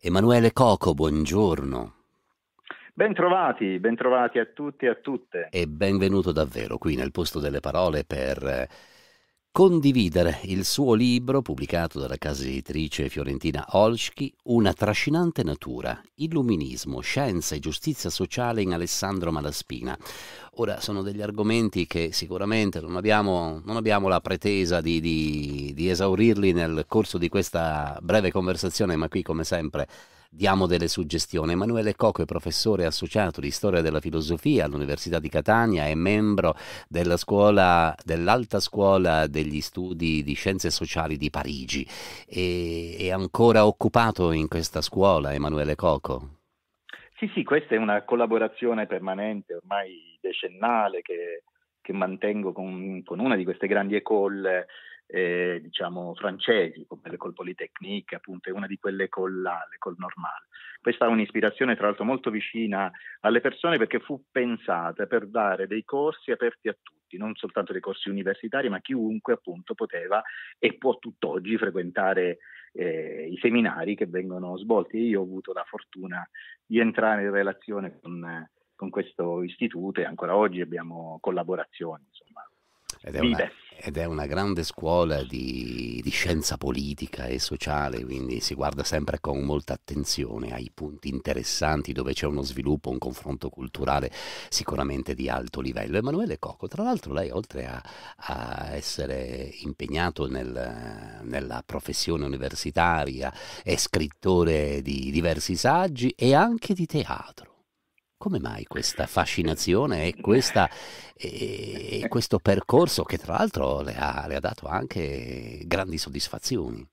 Emanuele Coco, buongiorno. Bentrovati, bentrovati a tutti e a tutte. E benvenuto davvero qui nel posto delle parole per condividere il suo libro pubblicato dalla casa editrice fiorentina Olschi, Una trascinante natura, illuminismo, scienza e giustizia sociale in Alessandro Malaspina. Ora sono degli argomenti che sicuramente non abbiamo, non abbiamo la pretesa di, di, di esaurirli nel corso di questa breve conversazione, ma qui come sempre diamo delle suggestioni. Emanuele Coco è professore associato di storia della filosofia all'Università di Catania, è membro della scuola, dell'alta scuola degli studi di scienze sociali di Parigi. E, è ancora occupato in questa scuola Emanuele Coco? Sì, sì, questa è una collaborazione permanente, ormai decennale, che che mantengo con, con una di queste grandi école eh, diciamo francesi, come l'École Polytechnique, appunto, è una di quelle con là, l'École Normale. Questa è un'ispirazione tra l'altro molto vicina alle persone perché fu pensata per dare dei corsi aperti a tutti, non soltanto dei corsi universitari, ma chiunque appunto poteva e può tutt'oggi frequentare eh, i seminari che vengono svolti. Io ho avuto la fortuna di entrare in relazione con con questo istituto e ancora oggi abbiamo collaborazioni. Insomma. Ed è, una, ed è, una, grande scuola di, di, scienza politica e sociale, quindi si guarda sempre con molta attenzione ai punti interessanti dove c'è uno sviluppo, un confronto culturale sicuramente di alto livello. Emanuele Cocco, tra l'altro lei oltre a, a essere impegnato nel, nella professione universitaria, è scrittore di diversi saggi e anche di teatro. Come mai questa fascinazione e, questa, e questo percorso che tra l'altro le ha, le ha dato anche grandi soddisfazioni?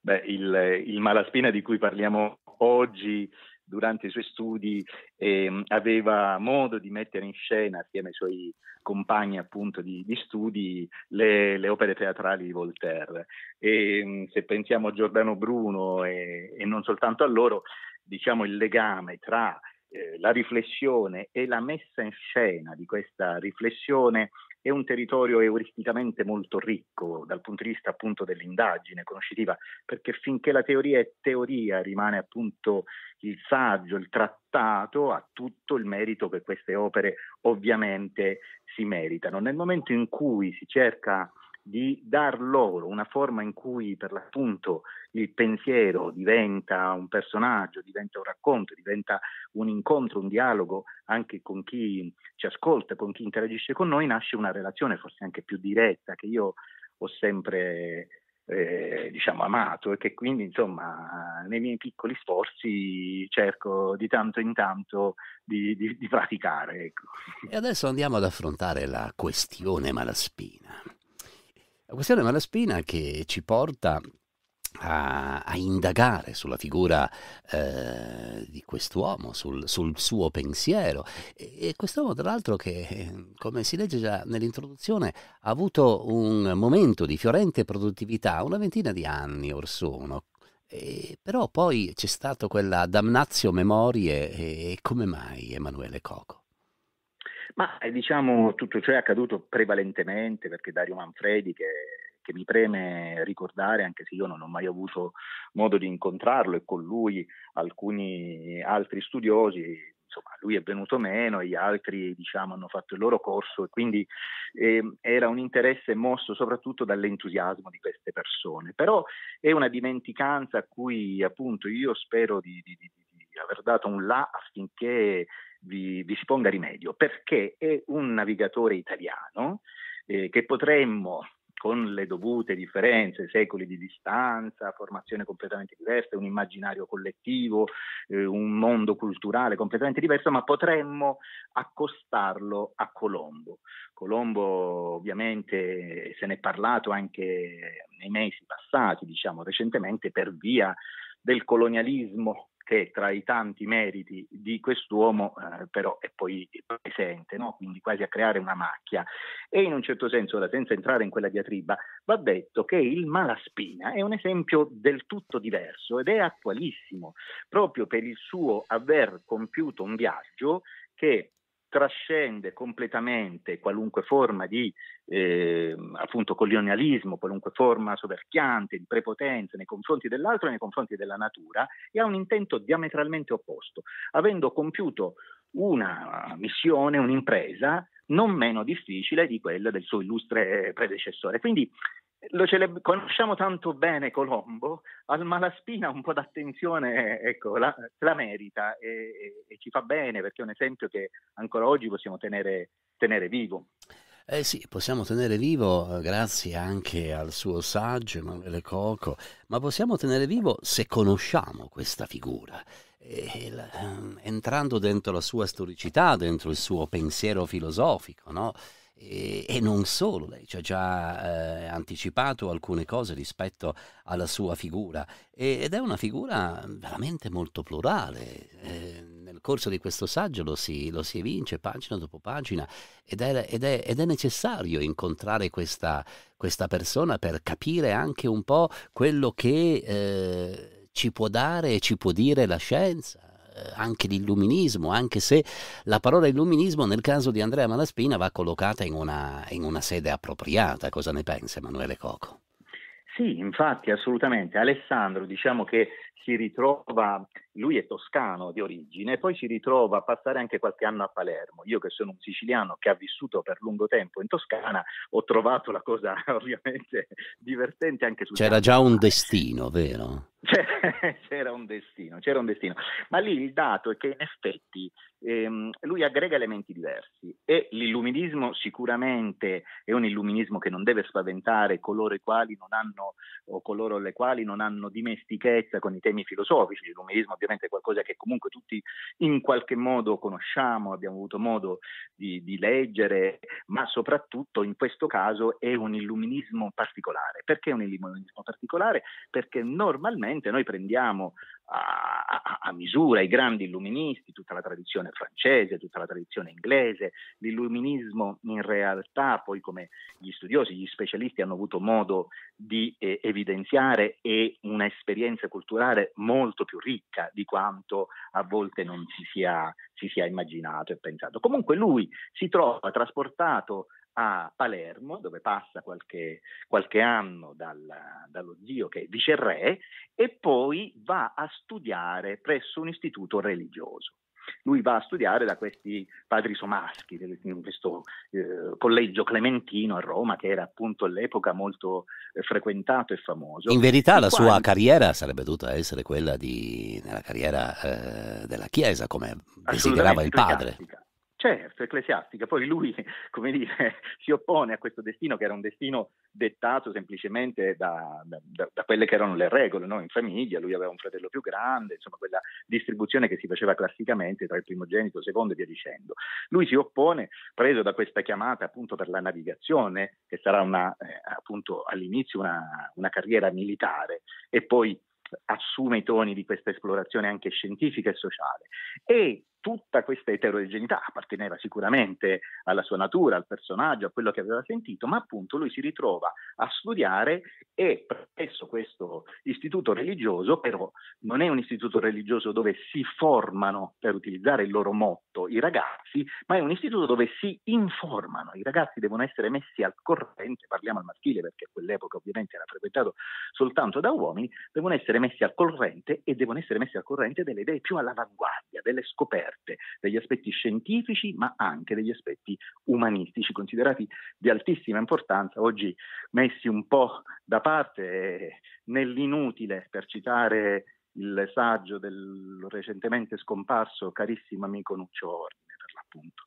Beh, il, il Malaspina di cui parliamo oggi durante i suoi studi eh, aveva modo di mettere in scena assieme ai suoi compagni appunto di, di studi le, le, opere teatrali di Voltaire e ehm, se pensiamo a Giordano Bruno e, e non soltanto a loro diciamo il legame tra eh, la riflessione e la messa in scena di questa riflessione è un territorio euristicamente molto ricco dal punto di vista appunto dell'indagine conoscitiva, perché finché la teoria è teoria rimane appunto il saggio, il trattato, ha tutto il merito che queste opere ovviamente si meritano. Nel momento in cui si cerca di dar loro una forma in cui per l'appunto il pensiero diventa un personaggio, diventa un racconto, diventa un incontro, un dialogo anche con chi ci ascolta, con chi interagisce con noi, nasce una relazione forse anche più diretta che io ho sempre eh, diciamo amato e che quindi insomma nei miei piccoli sforzi cerco di tanto in tanto di, di, di praticare. Ecco. E adesso andiamo ad affrontare la questione Malaspina. La questione Malaspina che ci porta a, a, indagare sulla figura eh, di quest'uomo, sul, sul suo pensiero. E, e quest'uomo, tra l'altro, che come si legge già nell'introduzione, ha avuto un momento di fiorente produttività, una ventina di anni or sono. E, però poi c'è stato quella damnatio memorie e, e come mai Emanuele Coco? Ma eh, diciamo tutto ciò è accaduto prevalentemente perché Dario Manfredi, che perché mi preme ricordare, anche se io non ho mai avuto modo di incontrarlo e con lui alcuni altri studiosi, insomma, lui è venuto meno, gli altri diciamo, hanno fatto il loro corso e quindi eh, era un interesse mosso soprattutto dall'entusiasmo di queste persone. Però è una dimenticanza a cui appunto io spero di, di, di, di aver dato un là affinché vi, vi si ponga rimedio, perché è un navigatore italiano eh, che potremmo con le dovute differenze, secoli di distanza, formazione completamente diversa, un immaginario collettivo, eh, un mondo culturale completamente diverso, ma potremmo accostarlo a Colombo. Colombo ovviamente se ne è parlato anche nei mesi passati, diciamo recentemente, per via del colonialismo che tra i tanti meriti di quest'uomo eh, però è poi presente, no? quindi quasi a creare una macchia. E in un certo senso, ora, senza entrare in quella diatriba, va detto che il Malaspina è un esempio del tutto diverso ed è attualissimo, proprio per il suo aver compiuto un viaggio che trascende completamente qualunque forma di eh, appunto colonialismo, qualunque forma soverchiante, di prepotenza nei confronti dell'altro e nei confronti della natura e ha un intento diametralmente opposto, avendo compiuto una missione, un'impresa non meno difficile di quella del suo illustre predecessore. Quindi Celeb- conosciamo tanto bene Colombo, al Malaspina un po' d'attenzione ecco, la, la merita e, e, ci fa bene perché è un esempio che ancora oggi possiamo tenere, tenere vivo. Eh sì, possiamo tenere vivo, eh, grazie anche al suo saggio Emanuele Coco, ma possiamo tenere vivo se conosciamo questa figura. Eh, ehm, entrando dentro la sua storicità, dentro il suo pensiero filosofico, no? E, non solo, lei ci ha già eh, anticipato alcune cose rispetto alla sua figura e, ed è una figura veramente molto plurale. Eh, nel corso di questo saggio lo si, lo si evince pagina dopo pagina ed è, ed è, ed è necessario incontrare questa, questa, persona per capire anche un po' quello che eh, ci può dare e ci può dire la scienza eh, anche di illuminismo, anche se la parola illuminismo nel caso di Andrea Malaspina va collocata in una, in una sede appropriata. Cosa ne pensa Emanuele Coco? Sì, infatti, assolutamente. Alessandro, diciamo che si ritrova, lui è toscano di origine, poi si ritrova a passare anche qualche anno a Palermo. Io che sono un siciliano che ha vissuto per lungo tempo in Toscana, ho trovato la cosa ovviamente divertente anche su C'era già un destino, vero? C'era un destino, c'era un destino. Ma lì il dato è che in effetti ehm, lui aggrega elementi diversi e l'illuminismo sicuramente è un illuminismo che non deve spaventare coloro i quali non hanno o coloro le quali non hanno dimestichezza con i temi temi filosofici, l'umanismo ovviamente è qualcosa che comunque tutti in qualche modo conosciamo, abbiamo avuto modo di, di leggere, ma soprattutto in questo caso è un illuminismo particolare. Perché un illuminismo particolare? Perché normalmente noi prendiamo a, a, misura i grandi illuministi, tutta la tradizione francese, tutta la tradizione inglese, l'illuminismo in realtà, poi come gli studiosi, gli specialisti hanno avuto modo di eh, evidenziare, è un'esperienza culturale molto più ricca di quanto a volte non si sia, si sia immaginato e pensato. Comunque lui si trova trasportato a Palermo, dove passa qualche, qualche anno dal, dallo zio che è viceré, e poi va a studiare presso un istituto religioso. Lui va a studiare da questi padri somaschi, in questo eh, collegio clementino a Roma, che era appunto all'epoca molto eh, frequentato e famoso. In verità la quanti... sua carriera sarebbe dovuta essere quella di, nella carriera eh, della Chiesa, come desiderava il padre. Classica Certo, ecclesiastica. Poi lui, come dire, si oppone a questo destino che era un destino dettato semplicemente da, da, da quelle che erano le regole, no? in famiglia, lui aveva un fratello più grande, insomma quella distribuzione che si faceva classicamente tra il primogenito, il secondo e via dicendo. Lui si oppone, preso da questa chiamata appunto per la navigazione, che sarà una, eh, appunto all'inizio una, una carriera militare e poi assume i toni di questa esplorazione anche scientifica e sociale. E tutta questa eterogeneità apparteneva sicuramente alla sua natura, al personaggio, a quello che aveva sentito, ma appunto lui si ritrova a studiare e presso questo istituto religioso, però non è un istituto religioso dove si formano, per utilizzare il loro motto, i ragazzi, ma è un istituto dove si informano, i ragazzi devono essere messi al corrente, parliamo al maschile perché quell'epoca ovviamente era frequentato soltanto da uomini, devono essere messi al corrente e devono essere messi al corrente delle idee più all'avanguardia, delle scoperte aperte, degli aspetti scientifici ma anche degli aspetti umanistici, considerati di altissima importanza, oggi messi un po' da parte eh, nell'inutile, per citare il saggio del recentemente scomparso carissimo amico Nuccio Ordine appunto.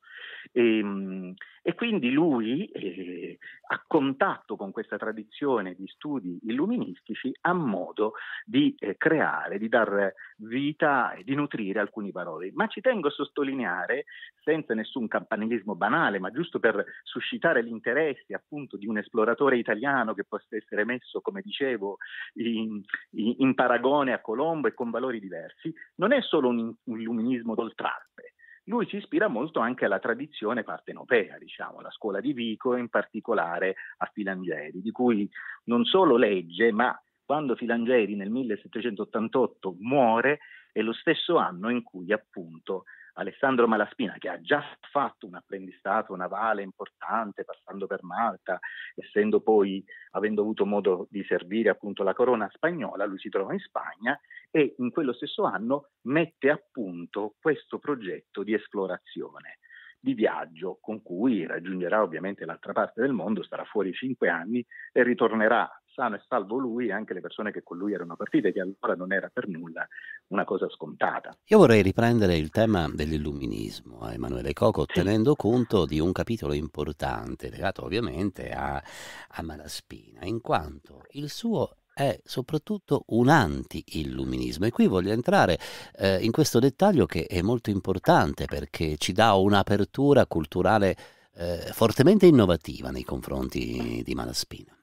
E, ehm, e quindi lui, eh, a contatto con questa tradizione di studi illuministici, ha modo di eh, creare, di dar vita e di nutrire alcune parole. Ma ci tengo a sottolineare, senza nessun campanilismo banale, ma giusto per suscitare l'interesse appunto di un esploratore italiano che possa essere messo, come dicevo, in, in, in paragone a Colombo e con valori diversi, non è solo un, un illuminismo d'oltralpe, lui si ispira molto anche alla tradizione partenopea, diciamo, alla scuola di Vico, in particolare a Filangeri, di cui non solo legge, ma quando Filangeri nel 1788 muore è lo stesso anno in cui appunto Alessandro Malaspina, che ha già fatto un apprendistato navale importante passando per Malta, essendo poi, avendo avuto modo di servire appunto la corona spagnola, lui si trova in Spagna e in quello stesso anno mette a punto questo progetto di esplorazione, di viaggio, con cui raggiungerà ovviamente l'altra parte del mondo, starà fuori cinque anni e ritornerà sano e salvo lui e anche le persone che con lui erano partite, che allora non era per nulla una cosa scontata. Io vorrei riprendere il tema dell'illuminismo, a eh, Emanuele Coco, sì. tenendo conto di un capitolo importante legato ovviamente a, a Malaspina, in quanto il suo è soprattutto un anti-illuminismo e qui voglio entrare eh, in questo dettaglio che è molto importante perché ci dà un'apertura culturale eh, fortemente innovativa nei confronti di Malaspina.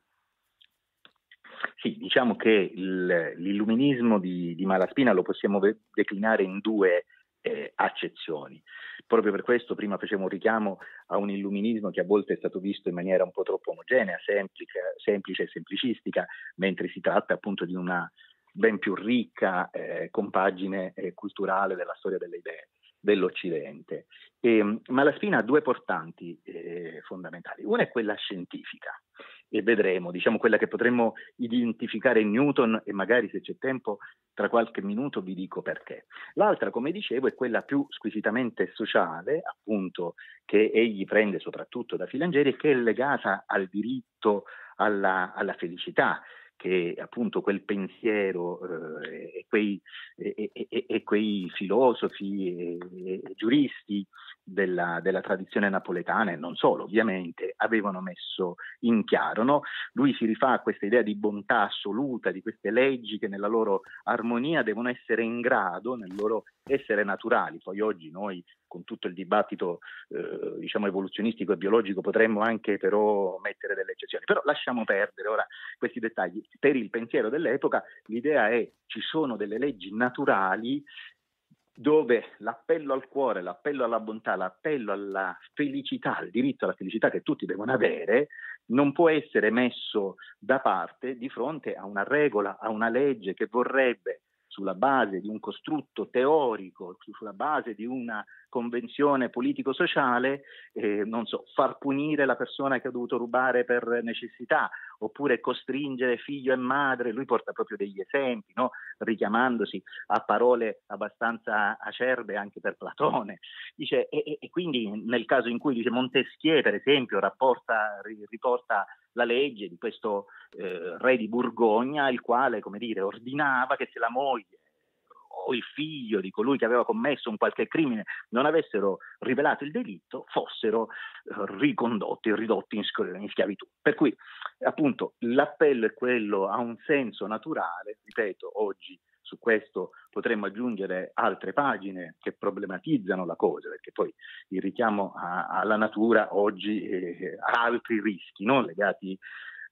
Sì, diciamo che il, l'illuminismo di, di, Malaspina lo possiamo ve- declinare in due eh, accezioni. Proprio per questo prima facevo un richiamo a un illuminismo che a volte è stato visto in maniera un po' troppo omogenea, semplica, semplice e semplicistica, mentre si tratta appunto di una ben più ricca eh, compagine eh, culturale della storia delle idee dell'Occidente. E, ehm, ma ha due portanti eh, fondamentali. Una è quella scientifica, e vedremo, diciamo quella che potremmo identificare in Newton e magari se c'è tempo tra qualche minuto vi dico perché. L'altra, come dicevo, è quella più squisitamente sociale, appunto, che egli prende soprattutto da Filangeri, e che è legata al diritto alla, alla felicità che appunto quel pensiero eh, e, quei, e, e, e, quei, filosofi e, giuristi della, della, tradizione napoletana e non solo, ovviamente, avevano messo in chiaro. No? Lui si rifà a questa idea di bontà assoluta, di queste leggi che nella loro armonia devono essere in grado, nel loro essere naturali. Poi oggi noi, con tutto il dibattito eh, diciamo evoluzionistico e biologico, potremmo anche però mettere delle eccezioni. Però lasciamo perdere ora questi dettagli. Per il pensiero dell'epoca l'idea è ci sono delle leggi naturali dove l'appello al cuore, l'appello alla bontà, l'appello alla felicità, al diritto alla felicità che tutti devono avere, non può essere messo da parte di fronte a una regola, a una legge che vorrebbe sulla base di un costrutto teorico, sulla base di una convenzione politico-sociale, eh, non so, far punire la persona che ha dovuto rubare per necessità, oppure costringere figlio e madre, lui porta proprio degli esempi, no? richiamandosi a parole abbastanza acerbe anche per Platone. Dice, e, e, quindi nel caso in cui dice Montesquieu, per esempio, rapporta, riporta la legge di questo eh, re di Borgogna, il quale, come dire, ordinava che se la moglie o il figlio di colui che aveva commesso un qualche crimine non avessero rivelato il delitto, fossero eh, ricondotti, ridotti in, schiavitù. Per cui appunto l'appello è quello a un senso naturale, ripeto, oggi su questo potremmo aggiungere altre pagine che problematizzano la cosa, perché poi il richiamo a, alla natura oggi eh, ha altri rischi no? legati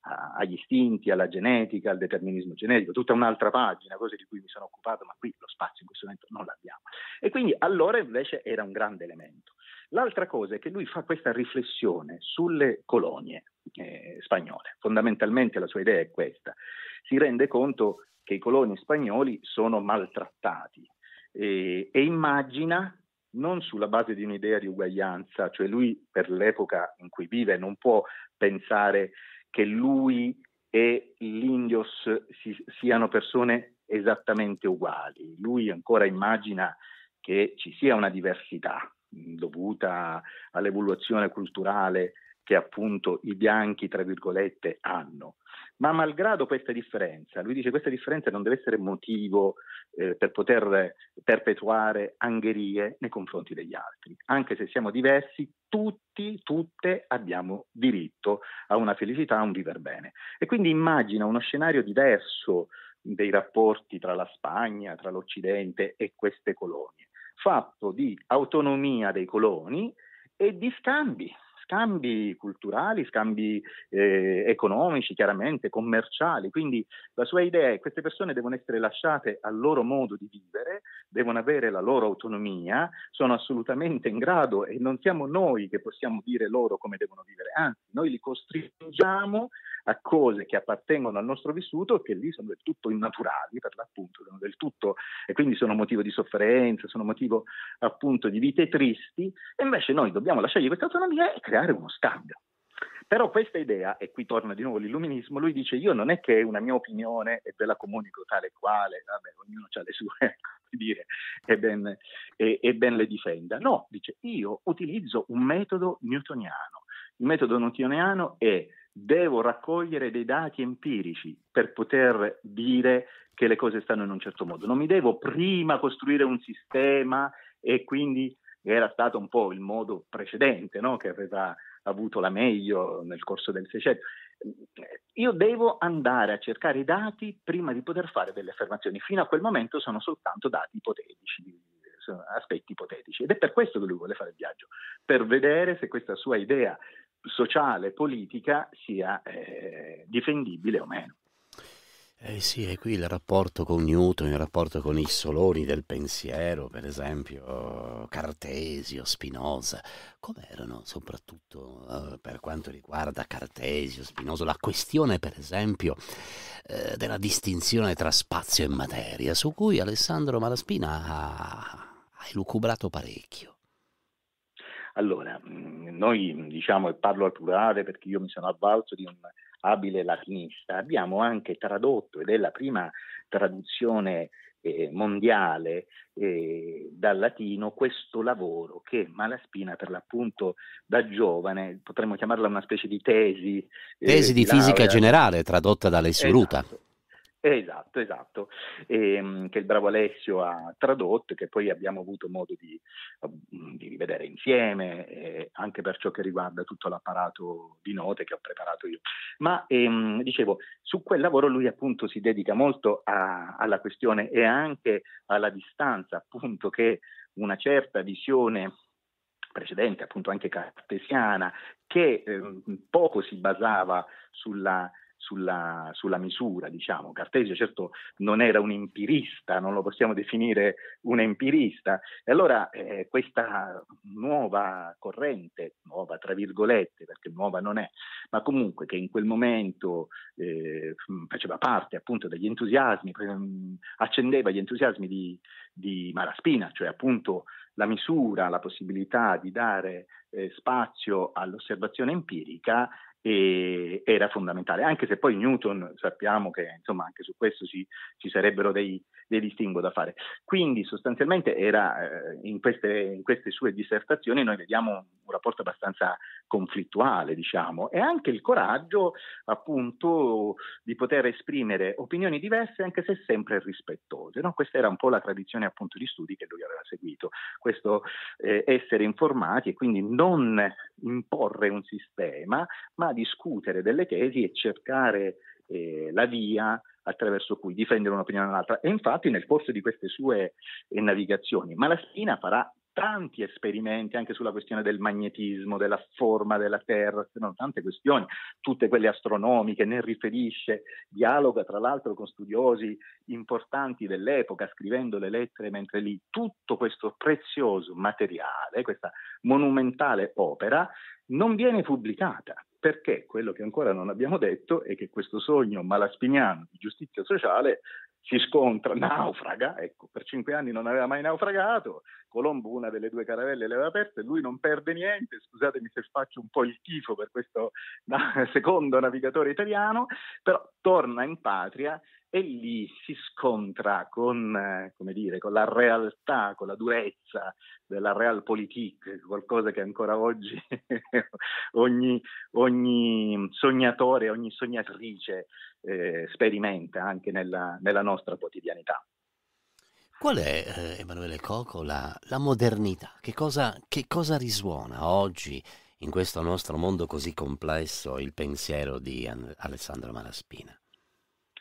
a, agli istinti, alla genetica, al determinismo genetico, tutta un'altra pagina, cose di cui mi sono occupato, ma qui lo spazio in questo momento non l'abbiamo. E quindi allora invece era un grande elemento. L'altra cosa è che lui fa questa riflessione sulle colonie eh, spagnole. Fondamentalmente la sua idea è questa. Si rende conto che i coloni spagnoli sono maltrattati eh, e immagina non sulla base di un'idea di uguaglianza, cioè lui per l'epoca in cui vive non può pensare che lui e l'indios si, siano persone esattamente uguali, lui ancora immagina che ci sia una diversità dovuta all'evoluzione culturale che appunto i bianchi, tra virgolette, hanno. Ma malgrado questa differenza, lui dice che questa differenza non deve essere motivo eh, per poter perpetuare angherie nei confronti degli altri. Anche se siamo diversi, tutti, tutte abbiamo diritto a una felicità, a un viver bene. E quindi immagina uno scenario diverso dei rapporti tra la Spagna, tra l'Occidente e queste colonie fatto di autonomia dei coloni e di scambi, scambi culturali, scambi eh, economici, chiaramente commerciali. Quindi la sua idea è che queste persone devono essere lasciate al loro modo di vivere, devono avere la loro autonomia, sono assolutamente in grado e non siamo noi che possiamo dire loro come devono vivere, anzi noi li costringiamo a cose che appartengono al nostro vissuto che lì sono del tutto innaturali per l'appunto, sono del tutto, e quindi sono motivo di sofferenza, sono motivo appunto di vite tristi, e invece noi dobbiamo lasciargli questa autonomia e creare uno scambio. Però questa idea, e qui torna di nuovo l'illuminismo, lui dice io non è che è una mia opinione e ve la comunico tale e quale, vabbè, ognuno ha le sue, dire, e ben, e, e ben le difenda. No, dice io utilizzo un metodo newtoniano. Il metodo newtoniano è devo raccogliere dei dati empirici per poter dire che le cose stanno in un certo modo. Non mi devo prima costruire un sistema e quindi era stato un po' il modo precedente no? che aveva avuto la meglio nel corso del Seicento. Io devo andare a cercare i dati prima di poter fare delle affermazioni. Fino a quel momento sono soltanto dati ipotetici, aspetti ipotetici. Ed è per questo che lui vuole fare il viaggio, per vedere se questa sua idea sociale politica sia eh, difendibile o meno. Eh sì, e qui il rapporto con Newton, il rapporto con i soloni del pensiero, per esempio Cartesio, Spinoza, com'erano soprattutto eh, per quanto riguarda Cartesio, Spinoza, la questione per esempio eh, della distinzione tra spazio e materia, su cui Alessandro Malaspina ha, ha elucubrato parecchio. Allora, mm, noi mm, diciamo, e parlo al plurale perché io mi sono avvalso di un abile latinista, abbiamo anche tradotto, ed è la prima traduzione eh, mondiale eh, dal latino, questo lavoro che Malaspina per l'appunto da giovane, potremmo chiamarla una specie di tesi. Eh, tesi di, di fisica generale tradotta da Lei Suruta. Esatto. Esatto, esatto, e, ehm, che il bravo Alessio ha tradotto e che poi abbiamo avuto modo di, di rivedere insieme, eh, anche per ciò che riguarda tutto l'apparato di note che ho preparato io. Ma ehm, dicevo, su quel lavoro lui appunto si dedica molto a, alla questione e anche alla distanza, appunto che una certa visione precedente, appunto anche cartesiana, che ehm, poco si basava sulla sulla, sulla, misura, diciamo. Cartesio certo non era un empirista, non lo possiamo definire un empirista. E allora eh, questa nuova corrente, nuova tra virgolette, perché nuova non è, ma comunque che in quel momento eh, faceva parte appunto degli entusiasmi, accendeva gli entusiasmi di, di Malaspina, cioè appunto la misura, la possibilità di dare eh, spazio all'osservazione empirica, era fondamentale, anche se poi Newton sappiamo che insomma anche su questo ci, ci sarebbero dei, dei distinguo da fare. Quindi sostanzialmente era, eh, in, queste, in, queste, sue dissertazioni noi vediamo un rapporto abbastanza conflittuale, diciamo, e anche il coraggio appunto di poter esprimere opinioni diverse anche se sempre rispettose. No? Questa era un po' la tradizione appunto di studi che lui aveva seguito, questo eh, essere informati e quindi non imporre un sistema, ma discutere delle tesi e cercare eh, la via attraverso cui difendere un'opinione o un'altra. E infatti nel corso di queste sue eh, navigazioni Malaspina farà tanti esperimenti anche sulla questione del magnetismo, della forma della Terra, no, tante questioni, tutte quelle astronomiche, ne riferisce, dialoga tra l'altro con studiosi importanti dell'epoca, scrivendo le lettere mentre lì, tutto questo prezioso materiale, questa monumentale opera, non viene pubblicata perché quello che ancora non abbiamo detto è che questo sogno malaspiniano di giustizia sociale si scontra, naufraga, ecco, per cinque anni non aveva mai naufragato, Colombo una delle due caravelle le aveva aperte, lui non perde niente, scusatemi se faccio un po' il tifo per questo secondo navigatore italiano, però torna in patria e lì si scontra con, eh, dire, con, la realtà, con la durezza della realpolitik, qualcosa che ancora oggi ogni, ogni, sognatore, ogni sognatrice eh, sperimenta anche nella, nella, nostra quotidianità. Qual è, eh, Emanuele Coco, la, la modernità? Che cosa, che cosa risuona oggi in questo nostro mondo così complesso il pensiero di Alessandro Malaspina?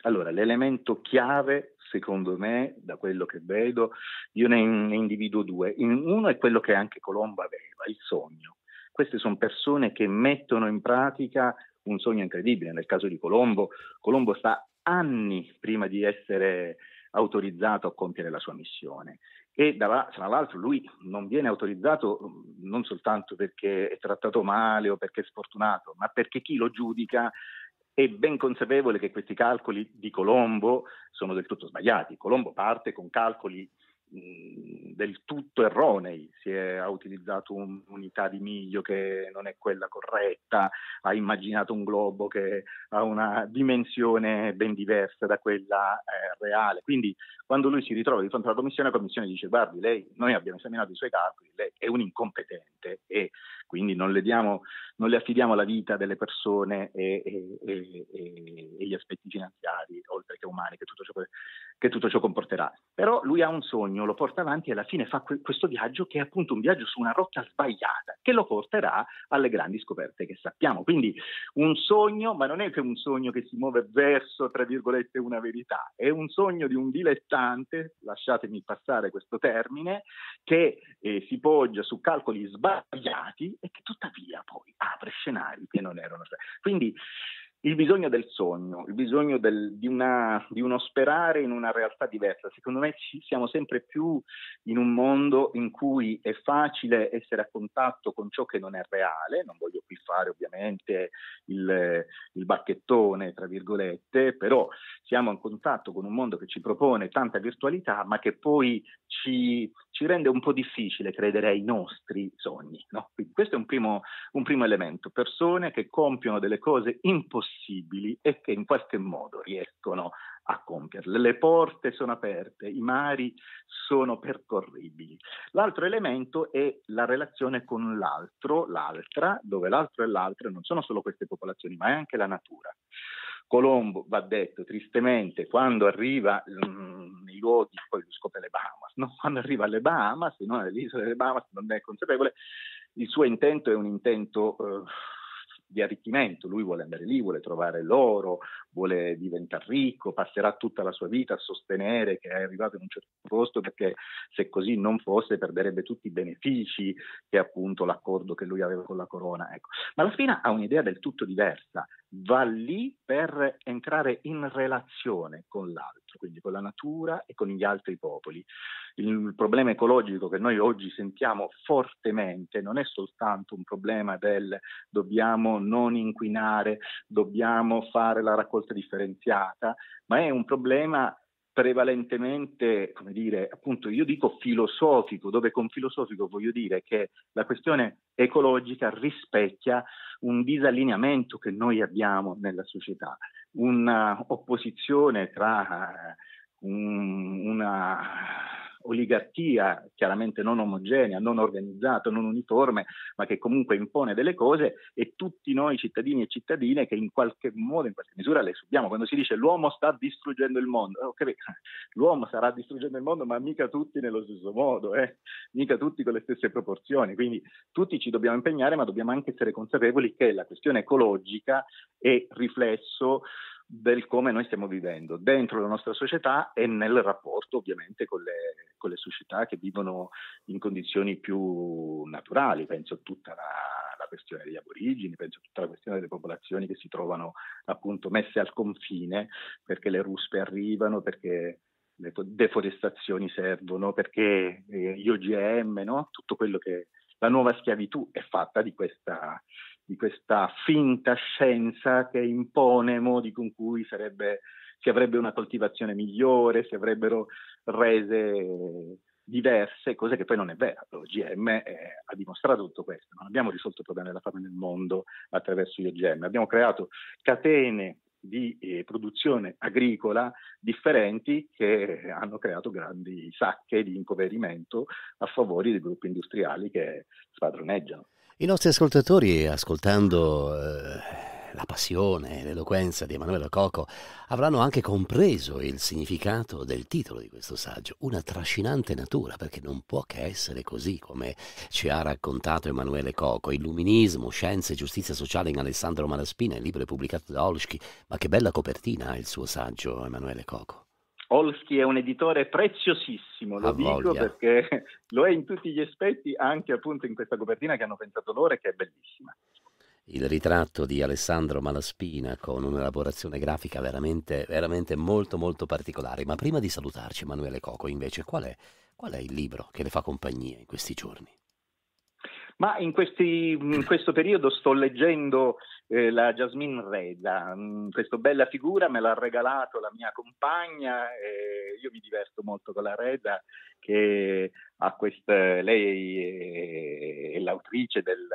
Allora, l'elemento chiave, secondo me, da quello che vedo, io ne, individuo due. uno è quello che anche Colombo aveva, il sogno. Queste sono persone che mettono in pratica un sogno incredibile. Nel caso di Colombo, Colombo sta anni prima di essere autorizzato a compiere la sua missione. E tra l'altro lui non viene autorizzato mm, non soltanto perché è trattato male o perché è sfortunato, ma perché chi lo giudica è ben consapevole che questi calcoli di Colombo sono del tutto sbagliati. Colombo parte con calcoli del tutto erronei, si è, ha utilizzato un'unità di miglio che non è quella corretta, ha immaginato un globo che ha una dimensione ben diversa da quella eh, reale. Quindi quando lui si ritrova di fronte alla commissione, la commissione dice guardi, lei, noi abbiamo esaminato i suoi calcoli, lei è un incompetente e quindi non le, diamo, non le affidiamo la vita delle persone e, e, e, e, gli aspetti finanziari, oltre che umani, che tutto ciò, che tutto ciò comporterà. Però lui ha un sogno sogno lo porta avanti e alla fine fa que- questo viaggio che è appunto un viaggio su una rotta sbagliata che lo porterà alle grandi scoperte che sappiamo. Quindi un sogno, ma non è che un sogno che si muove verso, tra virgolette, una verità, è un sogno di un dilettante, lasciatemi passare questo termine, che eh, si poggia su calcoli sbagliati e che tuttavia poi apre scenari che non erano. Quindi il bisogno del sogno, il bisogno del, di, una, di, uno sperare in una realtà diversa. Secondo me ci, siamo sempre più in un mondo in cui è facile essere a contatto con ciò che non è reale, non voglio qui fare ovviamente il, il bacchettone, tra virgolette, però siamo a contatto con un mondo che ci propone tanta virtualità, ma che poi ci ci rende un po' difficile credere ai nostri sogni. No? questo è un primo, un primo, elemento, persone che compiono delle cose impossibili e che in qualche modo riescono a compierle. Le porte sono aperte, i mari sono percorribili. L'altro elemento è la relazione con l'altro, l'altra, dove l'altro e l'altra non sono solo queste popolazioni, ma è anche la natura. Colombo, va detto tristemente, quando arriva mm, nei luoghi, poi scopre le Bahamas, no? quando arriva alle Bahamas, non alle delle Bahamas, non è consapevole, il suo intento è un intento eh, di arricchimento, lui vuole andare lì, vuole trovare l'oro, vuole diventare ricco, passerà tutta la sua vita a sostenere che è arrivato in un certo posto perché se così non fosse perderebbe tutti i benefici che appunto l'accordo che lui aveva con la corona. Ecco. Ma la Spina ha un'idea del tutto diversa, va lì per entrare in relazione con l'altro, quindi con la natura e con gli altri popoli. Il problema ecologico che noi oggi sentiamo fortemente non è soltanto un problema del dobbiamo non inquinare, dobbiamo fare la raccolta differenziata, ma è un problema prevalentemente, come dire, appunto io dico filosofico, dove con filosofico voglio dire che la questione ecologica rispecchia un disallineamento che noi abbiamo nella società, un'opposizione tra eh, una oligarchia chiaramente non omogenea, non organizzata, non uniforme, ma che comunque impone delle cose e tutti noi cittadini e cittadine che in qualche modo, in qualche misura le subiamo. Quando si dice l'uomo sta distruggendo il mondo, okay, l'uomo sarà distruggendo il mondo, ma mica tutti nello stesso modo, eh? mica tutti con le stesse proporzioni. Quindi tutti ci dobbiamo impegnare, ma dobbiamo anche essere consapevoli che la questione ecologica è riflesso del come noi stiamo vivendo dentro la nostra società e nel rapporto ovviamente con le, con le società che vivono in condizioni più naturali, penso a tutta la, la, questione degli aborigini, penso a tutta la questione delle popolazioni che si trovano appunto messe al confine perché le ruspe arrivano, perché le deforestazioni servono, perché eh, gli OGM, no? tutto quello che la nuova schiavitù è fatta di questa di questa finta scienza che impone modi con cui sarebbe, si avrebbe una coltivazione migliore, si avrebbero rese diverse, cose che poi non è vera. L'OGM eh, ha dimostrato tutto questo. Non abbiamo risolto il problema della fame nel mondo attraverso gli OGM, abbiamo creato catene di eh, produzione agricola differenti che hanno creato grandi sacche di impoverimento a favore dei gruppi industriali che spadroneggiano. I nostri ascoltatori, ascoltando eh, la passione e l'eloquenza di Emanuele Coco, avranno anche compreso il significato del titolo di questo saggio, Una trascinante natura, perché non può che essere così, come ci ha raccontato Emanuele Coco. Illuminismo, scienze e giustizia sociale in Alessandro Malaspina, il libro è pubblicato da Olschi, ma che bella copertina ha il suo saggio Emanuele Coco. Olski è un editore preziosissimo, lo dico voglia. perché lo è in tutti gli aspetti, anche appunto in questa copertina che hanno pensato loro e che è bellissima. Il ritratto di Alessandro Malaspina con un'elaborazione grafica veramente, veramente molto molto particolare. Ma prima di salutarci, Emanuele Coco, invece, qual è, qual è il libro che le fa compagnia in questi giorni? Ma in, questi, in questo periodo sto leggendo eh, la Jasmine Reda, mm, questa bella figura me l'ha regalato la mia compagna e eh, io mi diverto molto con la Reda che ha queste, lei è, è l'autrice del,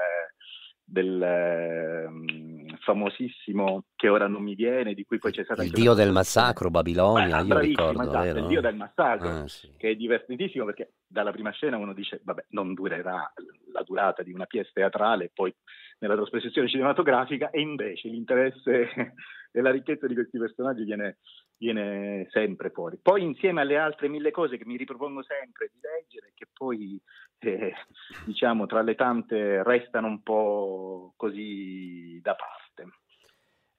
del mm, famosissimo che ora non mi viene, di cui poi c'è stato... Il dio del massacro, Babilonia, Beh, io ricordo. Esatto, vero? Il dio del massacro, ah, sì. che è divertentissimo perché dalla prima scena uno dice, vabbè, non durerà la durata di una pièce teatrale, poi nella trasposizione cinematografica, e invece l'interesse e la ricchezza di questi personaggi viene, viene sempre fuori. Poi insieme alle altre mille cose che mi ripropongo sempre di leggere, che poi eh, diciamo tra le tante restano un po' così da parte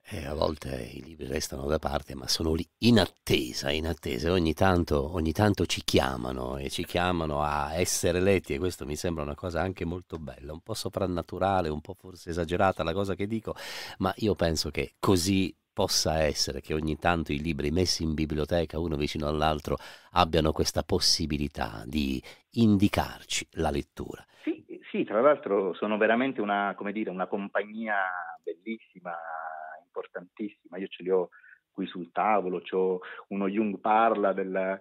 eh, a volte i libri restano da parte, ma sono lì in attesa, in attesa. Ogni tanto, ogni tanto ci chiamano e ci chiamano a essere letti e questo mi sembra una cosa anche molto bella, un po' soprannaturale, un po' forse esagerata la cosa che dico, ma io penso che così possa essere che ogni tanto i libri messi in biblioteca uno vicino all'altro abbiano questa possibilità di indicarci la lettura. Sì, sì tra l'altro sono veramente una, dire, una compagnia bellissima importantissima. Io ce li ho qui sul tavolo, c'ho uno Jung Parla del,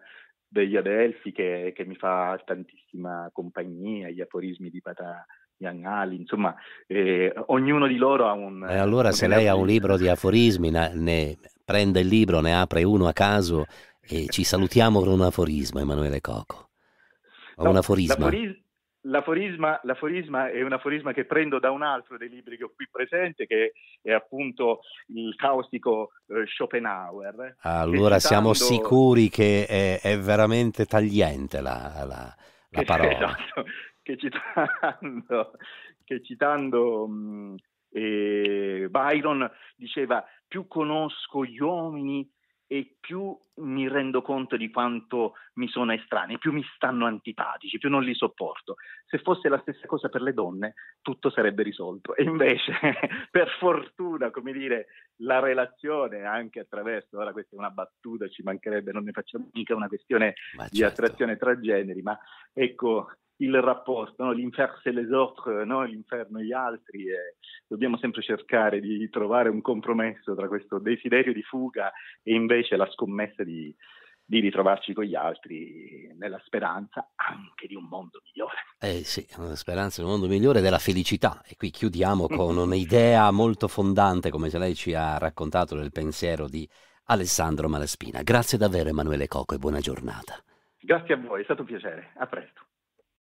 degli Adelfi che, che, mi fa tantissima compagnia, gli aforismi di Patà. Ali, insomma, eh, ognuno di loro ha un... E allora un se lei ha un libro di aforismi, ne, ne prende il libro, ne apre uno a caso e ci salutiamo con un aforismo, Emanuele Coco. no, un aforismo. L'aforismo L'aforisma, l'aforisma, è un aforisma che prendo da un altro dei libri che ho qui presente, che è appunto il caustico eh, Schopenhauer. Eh, allora citando... siamo sicuri che è, è veramente tagliente la, la, la parola. Esatto, che citando, che citando mh, mm, eh, Byron diceva più conosco gli uomini e più mi rendo conto di quanto mi sono estranei, più mi stanno antipatici, più non li sopporto. Se fosse la stessa cosa per le donne, tutto sarebbe risolto. E invece, per fortuna, come dire, la relazione anche attraverso, ora questa è una battuta, ci mancherebbe, non ne facciamo mica una questione certo. di attrazione tra generi, ma ecco, il rapporto, no? l'inferno se les autres, no? l'inferno gli altri e dobbiamo sempre cercare di trovare un compromesso tra questo desiderio di fuga e invece la scommessa di, di ritrovarci con gli altri nella speranza anche di un mondo migliore. Eh sì, una speranza di un mondo migliore della felicità. E qui chiudiamo con un'idea molto fondante, come se lei ci ha raccontato nel pensiero di Alessandro Malaspina. Grazie davvero Emanuele Coco e buona giornata. Grazie a voi, è stato un piacere. A presto.